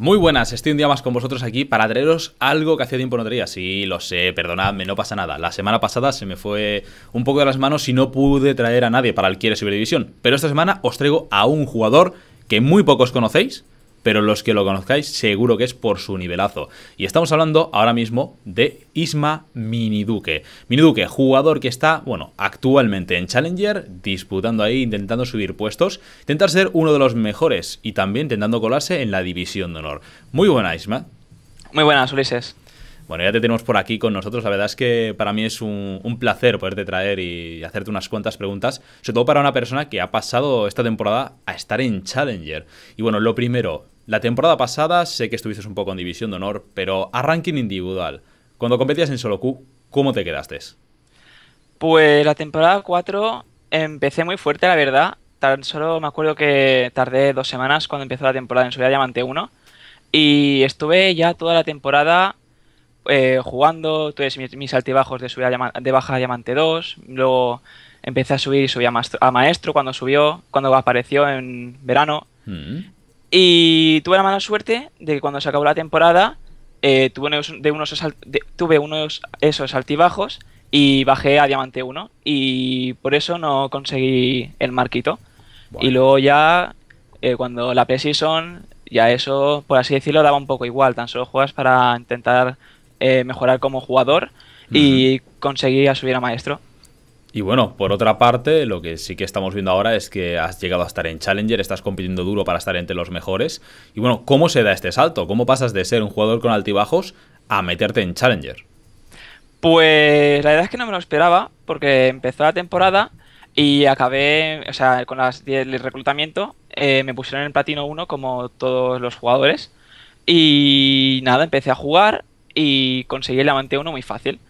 Muy buenas, estoy un día más con vosotros aquí para traeros algo que hacía tiempo no traía. Sí, lo sé, perdonadme, no pasa nada. La semana pasada se me fue un poco de las manos y no pude traer a nadie para el Quiere Pero esta semana os traigo a un jugador que muy pocos conocéis, pero los que lo conozcáis seguro que es por su nivelazo. Y estamos hablando ahora mismo de Isma Miniduque. Miniduque, jugador que está, bueno, actualmente en Challenger, disputando ahí, intentando subir puestos, intentar ser uno de los mejores y también intentando colarse en la división de honor. Muy buena, Isma. Muy buenas, Ulises. Bueno, ya te tenemos por aquí con nosotros. La verdad es que para mí es un, placer poderte traer y hacerte unas cuantas preguntas, sobre todo para una persona que ha pasado esta temporada a estar en Challenger. Y bueno, lo primero, la temporada pasada sé que estuviste un poco en división de honor, pero a ranking individual, cuando competías en solo Q, ¿cómo te quedaste? Pues la temporada 4 empecé muy fuerte, la verdad. Tan solo me acuerdo que tardé dos semanas cuando empezó la temporada en subir a Diamante 1. Y estuve ya toda la temporada eh, jugando, tuve mis, altibajos de, de baja a Diamante 2, luego empecé a subir y subí a, maestro, cuando subió, cuando apareció en verano. Mm. Y tuve la mala suerte de que cuando se acabó la temporada, eh, tuve, unos, tuve unos esos altibajos y bajé a Diamante 1 y por eso no conseguí el marquito. Y luego ya, eh, cuando la P season ya eso, por así decirlo, daba un poco igual, tan solo juegas para intentar eh, mejorar como jugador y conseguir subir a maestro. Y bueno, por otra parte, lo que sí que estamos viendo ahora es que has llegado a estar en Challenger, estás compitiendo duro para estar entre los mejores. Y bueno, ¿cómo se da este salto? ¿Cómo pasas de ser un jugador con altibajos a meterte en Challenger? Pues la verdad es que no me lo esperaba, porque empezó la temporada y acabé, o sea, con las, el reclutamiento, eh, me pusieron en Platino 1 como todos los jugadores. Y nada, empecé a jugar y conseguí el Amante 1 muy fácil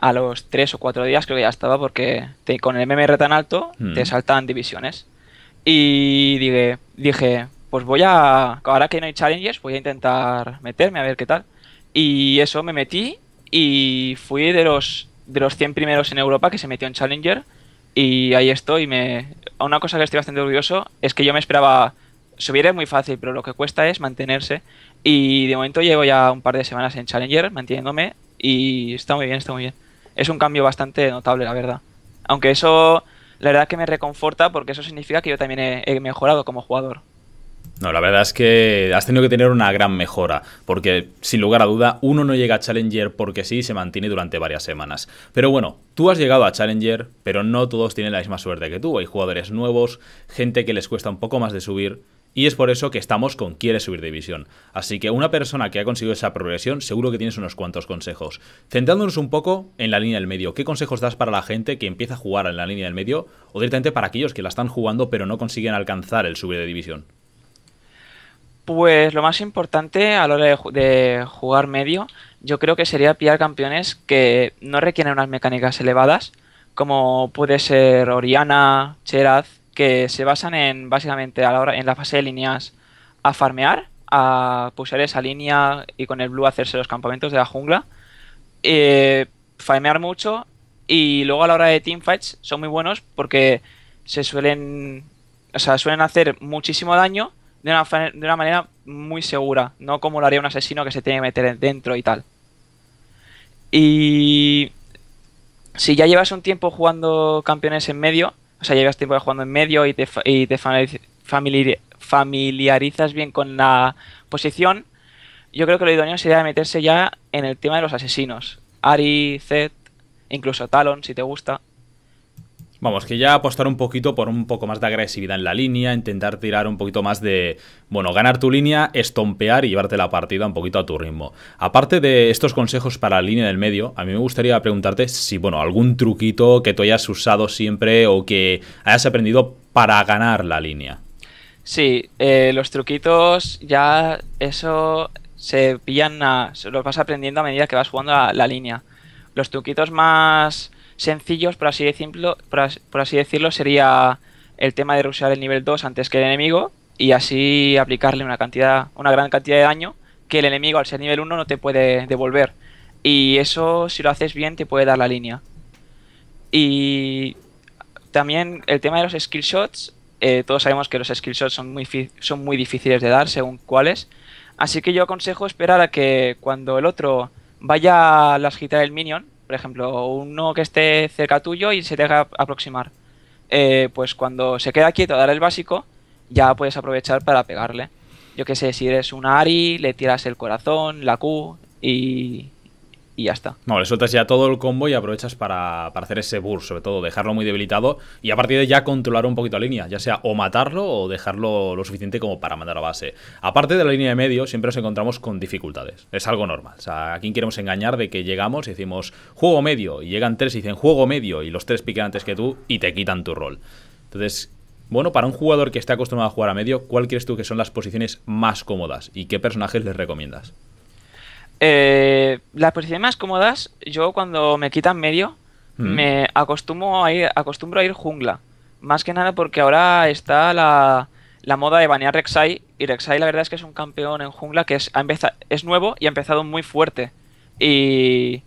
a los 3 o 4 días creo que ya estaba porque con el MMR tan alto mm. te saltan divisiones. Y dije, dije, pues voy a, ahora que no hay challengers, voy a intentar meterme a ver qué tal. Y eso me metí y fui de los, de los 100 primeros en Europa que se metió en Challenger y ahí estoy. Me, una cosa que estoy bastante orgulloso es que yo me esperaba subir es muy fácil, pero lo que cuesta es mantenerse. Y de momento llevo ya un par de semanas en Challenger manteniéndome y está muy bien, está muy bien es un cambio bastante notable, la verdad. Aunque eso, la verdad que me reconforta porque eso significa que yo también he, he mejorado como jugador. No, la verdad es que has tenido que tener una gran mejora, porque sin lugar a duda uno no llega a Challenger porque sí se mantiene durante varias semanas. Pero bueno, tú has llegado a Challenger, pero no todos tienen la misma suerte que tú. Hay jugadores nuevos, gente que les cuesta un poco más de subir, y es por eso que estamos con Quiere subir división. Así que una persona que ha conseguido esa progresión, seguro que tienes unos cuantos consejos. Centrándonos un poco en la línea del medio, ¿qué consejos das para la gente que empieza a jugar en la línea del medio o directamente para aquellos que la están jugando pero no consiguen alcanzar el subir de división? Pues lo más importante a la hora de, de jugar medio, yo creo que sería pillar campeones que no requieren unas mecánicas elevadas, como puede ser Oriana, Cheraz, que se basan en básicamente a la hora, en la fase de líneas a farmear, a pushear esa línea y con el blue hacerse los campamentos de la jungla, eh, farmear mucho y luego a la hora de teamfights son muy buenos porque se suelen, o sea, suelen hacer muchísimo daño de una, de una manera muy segura, no como lo haría un asesino que se tiene que meter dentro y tal. Y si ya llevas un tiempo jugando campeones en medio, o sea, llevas tiempo jugando en medio y te, y te familiarizas bien con la posición, yo creo que lo idóneo sería meterse ya en el tema de los asesinos. Ari, Zed, incluso Talon, si te gusta. Vamos, que ya apostar un poquito por un poco más de agresividad en la línea, intentar tirar un poquito más de, bueno, ganar tu línea, estompear y llevarte la partida un poquito a tu ritmo. Aparte de estos consejos para la línea del medio, a mí me gustaría preguntarte si, bueno, algún truquito que tú hayas usado siempre o que hayas aprendido para ganar la línea. Sí, eh, los truquitos ya eso se pillan, a, los vas aprendiendo a medida que vas jugando la línea. Los truquitos más sencillos, por así, decirlo, decirlo, sería el tema de rushear el nivel 2 antes que el enemigo y así aplicarle una cantidad, una gran cantidad de daño que el enemigo al ser nivel 1 no te puede devolver. Y eso si lo haces bien te puede dar la línea. Y también el tema de los skill shots, eh, todos sabemos que los skill shots son muy, son muy difíciles de dar según cuáles. Así que yo aconsejo esperar a que cuando el otro vaya a las gitar el minion, por ejemplo, uno que esté cerca tuyo y se te haga aproximar. Eh, pues cuando se queda quieto a dar el básico, ya puedes aprovechar para pegarle. Yo qué sé, si eres un Ari, le tiras el corazón, la Q y, y ya está. No, le sueltas ya todo el combo y aprovechas para, hacer ese burst, sobre todo, dejarlo muy debilitado y a partir de ya controlar un poquito la línea, ya sea o matarlo o dejarlo lo suficiente como para mandar a base. Aparte de la línea de medio, siempre nos encontramos con dificultades. Es algo normal. O sea, ¿a quién queremos engañar de que llegamos y decimos juego medio y llegan tres y dicen juego medio y los tres piquen antes que tú y te quitan tu rol? Entonces, bueno, para un jugador que está acostumbrado a jugar a medio, ¿cuál crees tú que son las posiciones más cómodas y qué personajes les recomiendas? Eh, las posiciones más cómodas, yo cuando me quitan medio, mm. me acostumo a ir, acostumbro a ir jungla. Más que nada porque ahora está la, moda de banear Rek'Sai. Y Rek'Sai la verdad es que es un campeón en jungla que es, ha empezado, es nuevo y ha empezado muy fuerte. Y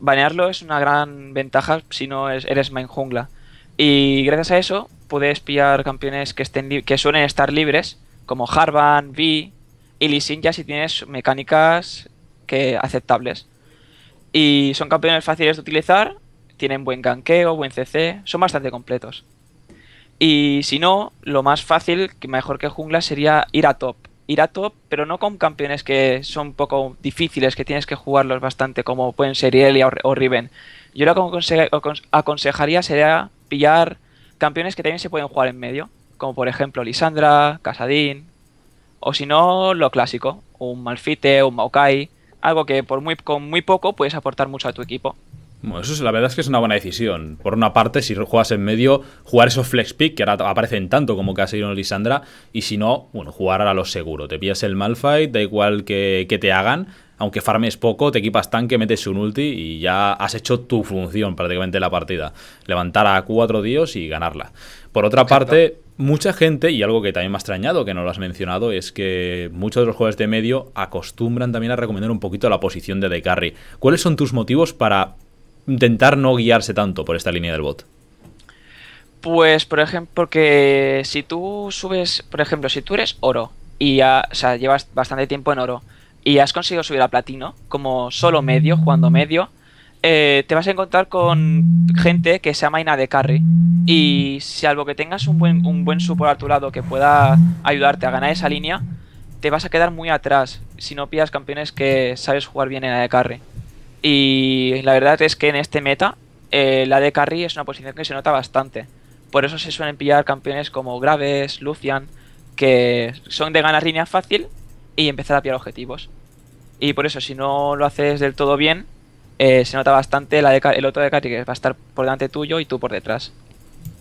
banearlo es una gran ventaja si no eres main jungla. Y gracias a eso puedes pillar campeones que, estén que suelen estar libres, como Harvan, Vi y Lee ya si tienes mecánicas que aceptables. Y son campeones fáciles de utilizar, tienen buen ganqueo, buen CC, son bastante completos. Y si no, lo más fácil, que mejor que jungla, sería ir a top. Ir a top, pero no con campeones que son un poco difíciles, que tienes que jugarlos bastante, como pueden ser Irelia o Riven. Yo lo que aconsejaría sería pillar campeones que también se pueden jugar en medio, como por ejemplo Lisandra, Casadín, o si no, lo clásico, un Malfite, un Maokai, algo que por muy, con muy poco puedes aportar mucho a tu equipo. eso es, la verdad es que es una buena decisión. Por una parte, si juegas en medio, jugar esos flex pick que ahora aparecen tanto como que ha seguido Lisandra, y si no, bueno, jugar a lo seguro. Te pillas el Malfight, da igual que, te hagan, aunque farmes poco, te equipas tanque, metes un ulti y ya has hecho tu función prácticamente la partida. Levantar a cuatro dios y ganarla. Por otra parte, mucha gente, y algo que también me ha extrañado que no lo has mencionado, es que muchos de los jugadores de medio acostumbran también a recomendar un poquito la posición de de carry. ¿Cuáles son tus motivos para intentar no guiarse tanto por esta línea del bot? Pues, por ejemplo, porque si tú subes, por ejemplo, si tú eres oro y ya, o sea, llevas bastante tiempo en oro y has conseguido subir a platino como solo medio, jugando medio, eh, te vas a encontrar con gente que sea maina de carry. Y si algo que tengas un buen, un support a tu lado que pueda ayudarte a ganar esa línea, te vas a quedar muy atrás si no pillas campeones que sabes jugar bien en la de carry. Y la verdad es que en este meta, eh, la de carry es una posición que se nota bastante. Por eso se suelen pillar campeones como Graves, Lucian, que son de ganar línea fácil y empezar a pillar objetivos. Y por eso, si no lo haces del todo bien, eh, se nota bastante la el otro de Carry que va a estar por delante tuyo y tú por detrás.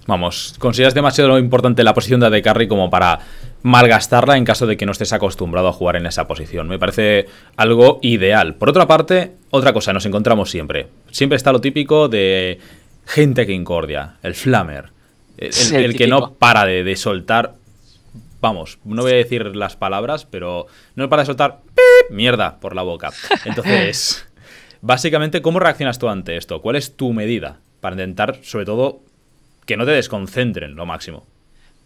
Vamos, ¿consideras demasiado importante la posición de Carry como para malgastarla en caso de que no estés acostumbrado a jugar en esa posición? Me parece algo ideal. Por otra parte, otra cosa, nos encontramos siempre. Siempre está lo típico de gente que incordia, el flamer, el, que no para de, de, soltar... Vamos, no voy a decir las palabras, pero no para de soltar mierda por la boca. Entonces... Básicamente, ¿cómo reaccionas tú ante esto? ¿Cuál es tu medida para intentar, sobre todo, que no te desconcentren lo máximo?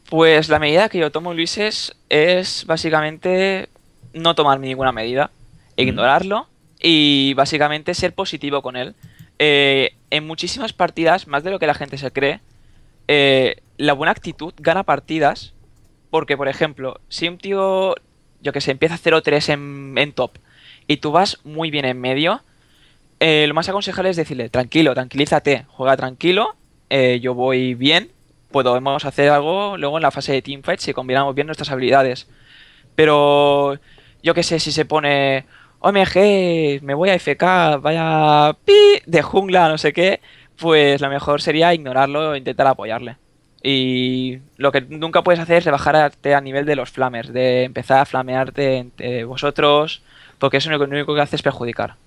Pues la medida que yo tomo, Luis, es, básicamente no tomar ninguna medida, ignorarlo y básicamente ser positivo con él. Eh, en muchísimas partidas, más de lo que la gente se cree, eh, la buena actitud gana partidas porque, por ejemplo, si un tío, yo que sé, empieza 0-3 en top y tú vas muy bien en medio, eh, lo más aconsejable es decirle, tranquilo, tranquilízate, juega tranquilo, eh, yo voy bien, podemos hacer algo luego en la fase de teamfight si combinamos bien nuestras habilidades. Pero yo qué sé, si se pone OMG, me voy a FK, vaya pi de jungla, no sé qué, pues lo mejor sería ignorarlo o e intentar apoyarle. Y lo que nunca puedes hacer es bajarte a nivel de los flamers, de empezar a flamearte entre vosotros, porque eso lo único que hace es perjudicar.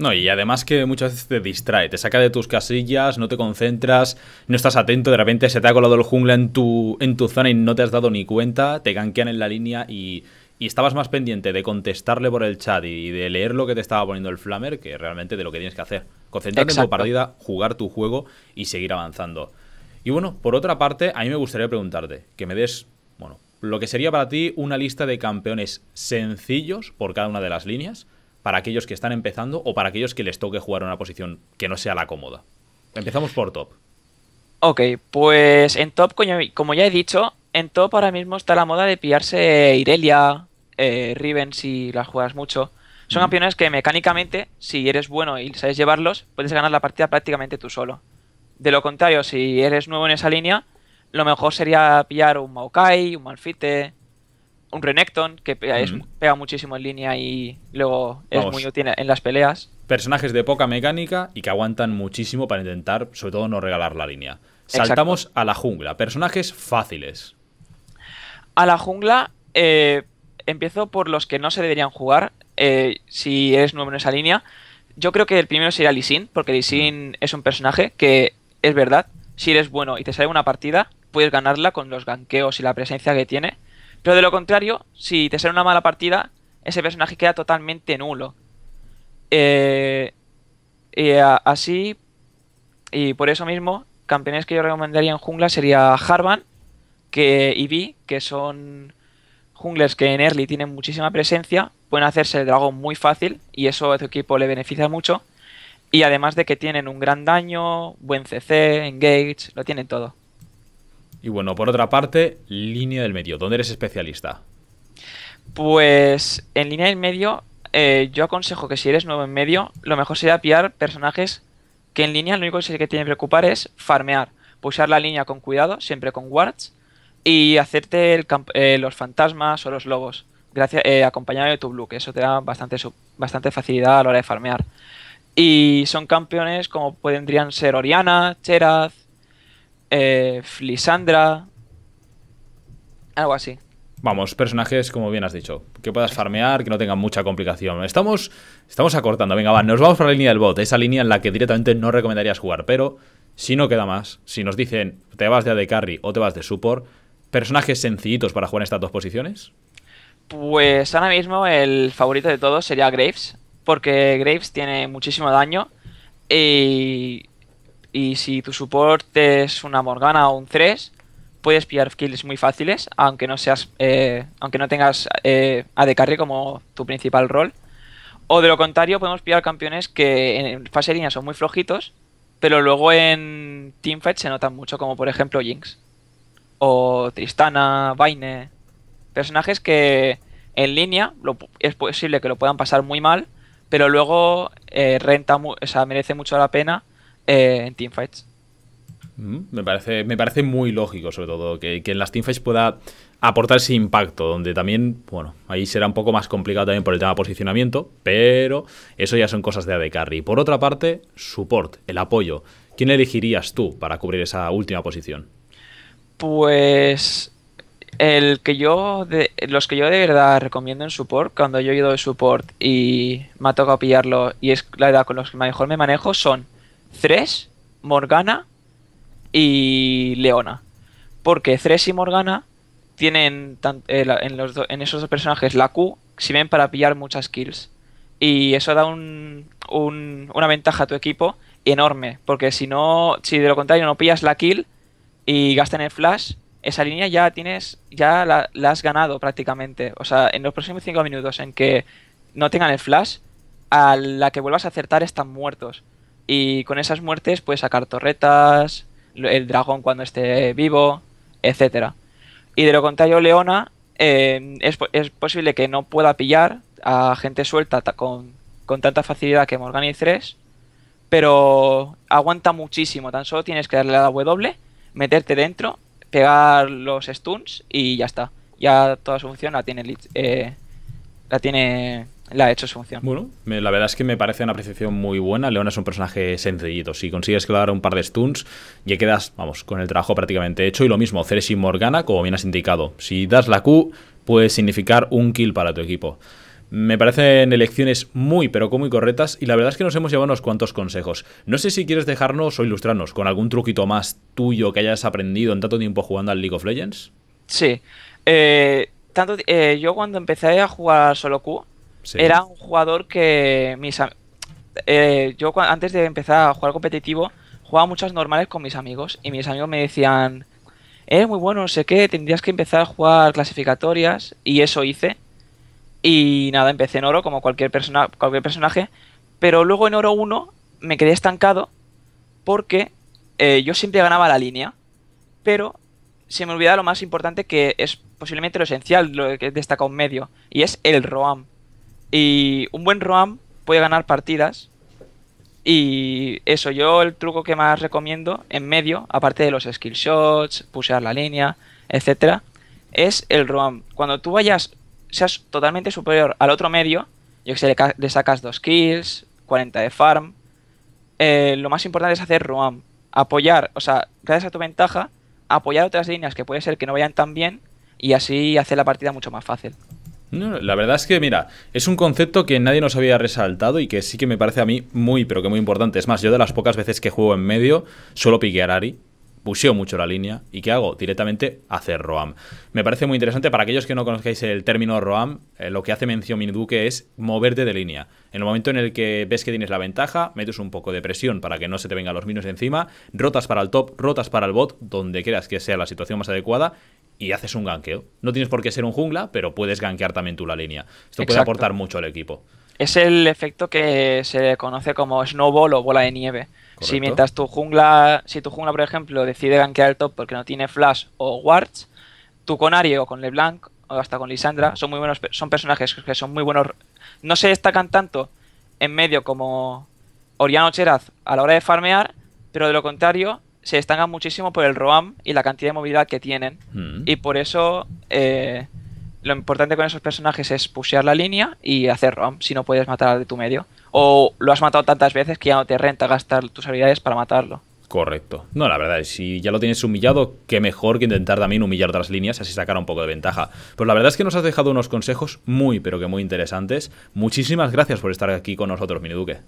No, y además que muchas veces te distrae, te saca de tus casillas, no te concentras, no estás atento, de repente se te ha colado el jungla en tu, en tu zona y no te has dado ni cuenta, te ganquean en la línea y, estabas más pendiente de contestarle por el chat y de leer lo que te estaba poniendo el flamer que realmente de lo que tienes que hacer. Concentrarte en tu partida, jugar tu juego y seguir avanzando. Y bueno, por otra parte, a mí me gustaría preguntarte que me des, bueno, lo que sería para ti una lista de campeones sencillos por cada una de las líneas para aquellos que están empezando o para aquellos que les toque jugar una posición que no sea la cómoda? Empezamos por top. Ok, pues en top, como ya he dicho, en top ahora mismo está la moda de pillarse Irelia, eh, Riven si las juegas mucho. Son campeones que mecánicamente, si eres bueno y sabes llevarlos, puedes ganar la partida prácticamente tú solo. De lo contrario, si eres nuevo en esa línea, lo mejor sería pillar un Maokai, un Malfite, un Renekton, que pega, muchísimo en línea y luego es muy útil en las peleas. Personajes de poca mecánica y que aguantan muchísimo para intentar, sobre todo, no regalar la línea. Saltamos a la jungla. Personajes fáciles. A la jungla, eh, empiezo por los que no se deberían jugar, eh, si eres nuevo en esa línea. Yo creo que el primero sería Lee porque Lee es un personaje que es verdad. Si eres bueno y te sale una partida, puedes ganarla con los ganqueos y la presencia que tiene. Pero de lo contrario, si te sale una mala partida, ese personaje queda totalmente nulo. Eh, y así, y por eso mismo, campeones que yo recomendaría en jungla sería Harvan que, y Vi, que son junglers que en early tienen muchísima presencia, pueden hacerse el dragón muy fácil y eso a su equipo le beneficia mucho. Y además de que tienen un gran daño, buen CC, engage, lo tienen todo. Y bueno, por otra parte, línea del medio, ¿dónde eres especialista? Pues en línea del medio, eh, yo aconsejo que si eres nuevo en medio, lo mejor sería pillar personajes que en línea lo único que tiene que preocupar es farmear, pulsar pues la línea con cuidado, siempre con wards, y hacerte eh, los fantasmas o los lobos, gracias, eh, acompañado de tu blue, que eso te da bastante, bastante facilidad a la hora de farmear. Y son campeones como podrían ser Oriana, Cheraz, eh, Flisandra, algo así. Vamos, personajes, como bien has dicho, que puedas farmear, que no tengan mucha complicación. Estamos, estamos acortando, venga, va, nos vamos para la línea del bot, esa línea en la que directamente no recomendarías jugar, pero si no queda más, si nos dicen te vas de AD Carry o te vas de Support, ¿personajes sencillitos para jugar en estas dos posiciones? Pues ahora mismo el favorito de todos sería Graves, porque Graves tiene muchísimo daño y y si tu soporte es una Morgana o un 3, puedes pillar kills muy fáciles, aunque no seas, eh, aunque no tengas eh, a AD Carry como tu principal rol. O de lo contrario, podemos pillar campeones que en fase de línea son muy flojitos, pero luego en teamfight se notan mucho, como por ejemplo Jinx. O Tristana, Vaine. Personajes que en línea es posible que lo puedan pasar muy mal, pero luego eh, renta, o merece mucho la pena eh, en teamfights. Mm, me parece, me parece muy lógico, sobre todo, que, en las teamfights pueda aportar ese impacto, donde también, bueno, ahí será un poco más complicado también por el tema de posicionamiento, pero eso ya son cosas de AD Carry. Por otra parte, support, el apoyo. ¿Quién elegirías tú para cubrir esa última posición? Pues el que yo los que yo de verdad recomiendo en support, cuando yo he ido de support y me ha tocado pillarlo y es la edad con los que mejor me manejo son 3 Morgana y Leona. Porque 3 y Morgana tienen eh, en, esos dos personajes la Q, si ven para pillar muchas kills. Y eso da una ventaja a tu equipo enorme. Porque si no, si de lo contrario no pillas la kill y gastan el flash, esa línea ya tienes, ya la, la has ganado prácticamente. O sea, en los próximos 5 minutos en que no tengan el flash, a la que vuelvas a acertar están muertos. Y con esas muertes puedes sacar torretas, el dragón cuando esté vivo, etcétera. Y de lo contrario, Leona eh, es, posible que no pueda pillar a gente suelta con, tanta facilidad que Morgan y 3, pero aguanta muchísimo. Tan solo tienes que darle a la W, meterte dentro, pegar los stuns y ya está. Ya toda su función la tiene eh, la tiene la ha hecho su función. Bueno, la verdad es que me parece una apreciación muy buena. Leona es un personaje sencillito. Si consigues clavar un par de stuns, ya quedas, vamos, con el trabajo prácticamente hecho. Y lo mismo, Ceres y Morgana, como bien has indicado. Si das la Q, puede significar un kill para tu equipo. Me parecen elecciones muy, pero muy correctas y la verdad es que nos hemos llevado unos cuantos consejos. No sé si quieres dejarnos o ilustrarnos con algún truquito más tuyo que hayas aprendido en tanto tiempo jugando al League of Legends. Sí. Eh, tanto, eh, yo cuando empecé a jugar solo Q, era un jugador que mis eh, yo antes de empezar a jugar competitivo, jugaba muchas normales con mis amigos y mis amigos me decían, eh, muy bueno, no sé qué, tendrías que empezar a jugar clasificatorias y eso hice. Y nada, empecé en oro como cualquier, persona, cualquier personaje, pero luego en oro 1 me quedé estancado porque eh, yo siempre ganaba la línea, pero se me olvida lo más importante que es posiblemente lo esencial, lo que destaca un medio, y es el ROAM. Y un buen ROAM puede ganar partidas. Y eso, yo el truco que más recomiendo en medio, aparte de los skill shots, pusear la línea, etcétera, es el ROAM. Cuando tú vayas, seas totalmente superior al otro medio, yo que sé, le, sacas dos kills, 40 de farm. Eh, lo más importante es hacer ROAM. Apoyar, o sea, gracias a tu ventaja, apoyar otras líneas que puede ser que no vayan tan bien y así hacer la partida mucho más fácil. la verdad es que, mira, es un concepto que nadie nos había resaltado y que sí que me parece a mí muy, pero que muy importante. Es más, yo de las pocas veces que juego en medio suelo piquear Ari, puseo mucho la línea. ¿Y qué hago? Directamente hacer ROAM. Me parece muy interesante, para aquellos que no conozcáis el término ROAM, eh, lo que hace mención duque es moverte de línea. En el momento en el que ves que tienes la ventaja, metes un poco de presión para que no se te vengan los minos encima, rotas para el top, rotas para el bot, donde creas que sea la situación más adecuada, y haces un ganqueo. No tienes por qué ser un jungla, pero puedes ganquear también tú la línea. Esto puede aportar mucho al equipo. Es el efecto que se conoce como snowball o bola de nieve. Si mientras tu jungla, si tu jungla, por ejemplo, decide gankear el top porque no tiene flash o wards, tú con Ari o con LeBlanc o hasta con Lisandra son muy buenos, son personajes que son muy buenos. No se destacan tanto en medio como Oriano Cheraz a la hora de farmear, pero de lo contrario se destacan muchísimo por el ROAM y la cantidad de movilidad que tienen. Mm. Y por eso eh, lo importante con esos personajes es pushear la línea y hacer romp si no puedes matar al de tu medio. O lo has matado tantas veces que ya no te renta gastar tus habilidades para matarlo. Correcto. No, la verdad, si ya lo tienes humillado, qué mejor que intentar también humillar otras líneas, así sacar un poco de ventaja. Pues la verdad es que nos has dejado unos consejos muy, pero que muy interesantes. Muchísimas gracias por estar aquí con nosotros, Miniduque.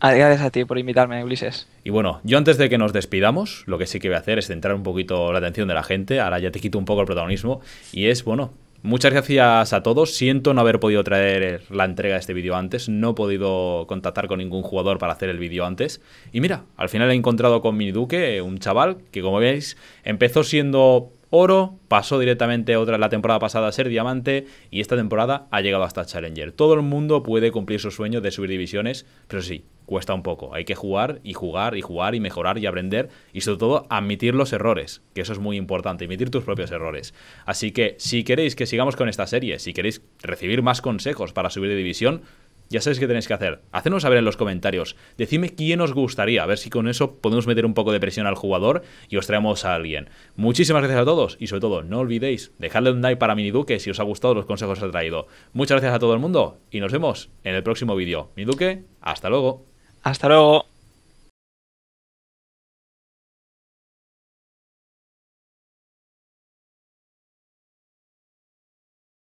Ah, gracias a ti por invitarme, Ulises. Y bueno, yo antes de que nos despidamos, lo que sí que voy a hacer es centrar un poquito la atención de la gente, ahora ya te quito un poco el protagonismo, y es, bueno, Muchas gracias a todos. Siento no haber podido traer la entrega de este vídeo antes. No he podido contactar con ningún jugador para hacer el vídeo antes. Y mira, al final he encontrado con MiniDuque, duque, un chaval que como veis empezó siendo oro, pasó directamente otra la temporada pasada a ser diamante y esta temporada ha llegado hasta Challenger. Todo el mundo puede cumplir su sueño de subir divisiones, pero sí, cuesta un poco. Hay que jugar y jugar y jugar y mejorar y aprender y sobre todo admitir los errores, que eso es muy importante, admitir tus propios errores. Así que si queréis que sigamos con esta serie, si queréis recibir más consejos para subir de división, ya sabéis qué tenéis que hacer. Hacednos saber en los comentarios. Decidme quién os gustaría. A ver si con eso podemos meter un poco de presión al jugador y os traemos a alguien. Muchísimas gracias a todos y sobre todo no olvidéis dejarle un like para Miniduque si os ha gustado los consejos que os he traído. Muchas gracias a todo el mundo y nos vemos en el próximo vídeo. Miniduque, hasta luego. Hasta luego.